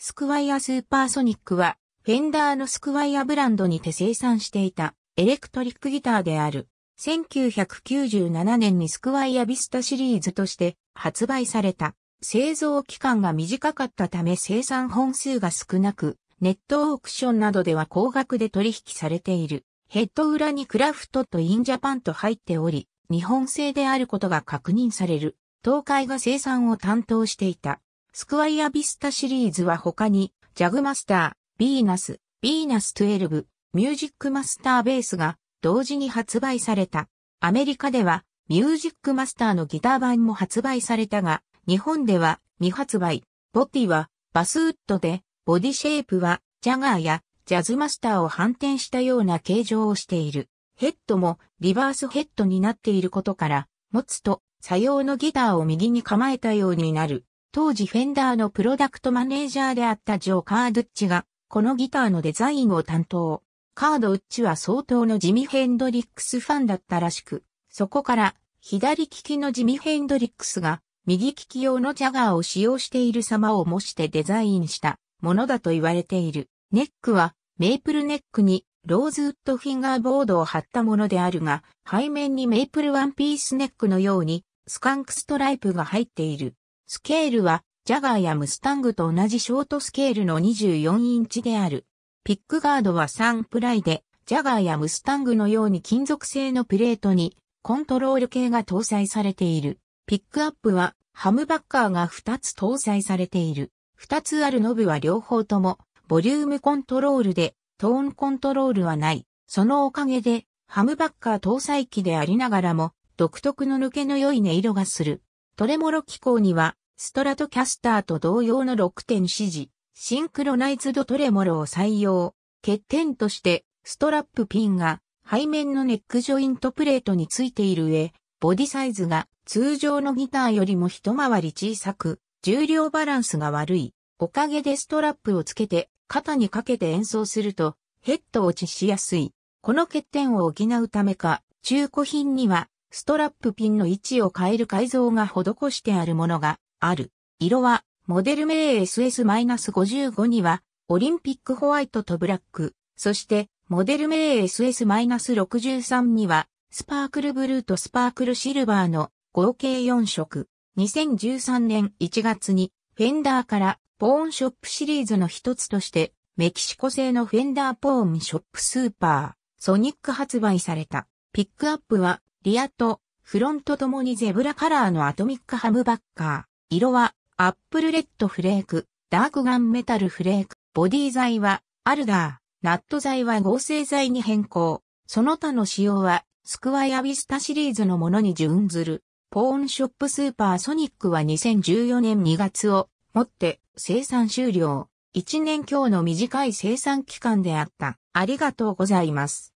スクワイアスーパーソニックは、フェンダーのスクワイアブランドにて生産していたエレクトリックギターである。1997年にスクワイアビスタシリーズとして発売された。製造期間が短かったため生産本数が少なく、ネットオークションなどでは高額で取引されている。ヘッド裏にクラフトとインジャパンと入っており、日本製であることが確認される。東海が生産を担当していた。スクワイアビスタシリーズは他に、ジャグマスター、ビーナス、ビーナス12、ミュージックマスターベースが同時に発売された。アメリカでは、ミュージックマスターのギター版も発売されたが、日本では未発売。ボディはバスウッドで、ボディシェイプはジャガーやジャズマスターを反転したような形状をしている。ヘッドもリバースヘッドになっていることから、持つと、左用のギターを右に構えたようになる。当時フェンダーのプロダクトマネージャーであったジョー・カードゥッチが、このギターのデザインを担当。カードウッチは相当のジミ・ヘンドリックスファンだったらしく、そこから左利きのジミ・ヘンドリックスが右利き用のジャガーを使用している様を模してデザインしたものだと言われている。ネックはメイプルネックにローズウッドフィンガーボードを貼ったものであるが、背面にメイプルワンピースネックのようにスカンクストライプが入っている。スケールは、ジャガーやムスタングと同じショートスケールの24インチである。ピックガードは3プライで、ジャガーやムスタングのように金属製のプレートにコントロール系が搭載されている。ピックアップはハムバッカーが2つ搭載されている。2つあるノブは両方ともボリュームコントロールでトーンコントロールはない。そのおかげでハムバッカー搭載機でありながらも独特の抜けの良い音色がする。トレモロ機構には、ストラトキャスターと同様の6点指示、シンクロナイズドトレモロを採用。欠点として、ストラップピンが背面のネックジョイントプレートについている上、ボディサイズが通常のギターよりも一回り小さく、重量バランスが悪い。おかげでストラップをつけて肩にかけて演奏するとヘッド落ちしやすい。この欠点を補うためか、中古品にはストラップピンの位置を変える改造が施してあるものがある。色は、モデル名 SS-55 には、オリンピックホワイトとブラック、そして、モデル名 SS-63 には、スパークルブルーとスパークルシルバーの合計4色。2013年1月に、フェンダーからポーンショップシリーズの一つとして、メキシコ製のフェンダーポーンショップスーパー、ソニック発売された。ピックアップはリアとフロントともにゼブラカラーのアトミックハムバッカー。色はアップルレッドフレーク、ダークガンメタルフレーク。ボディ材はアルダー、ナット材は合成材に変更。その他の仕様はスクワイアビスタシリーズのものに準ずる。ポーンショップスーパーソニックは2014年2月をもって生産終了。1年強の短い生産期間であった。ありがとうございます。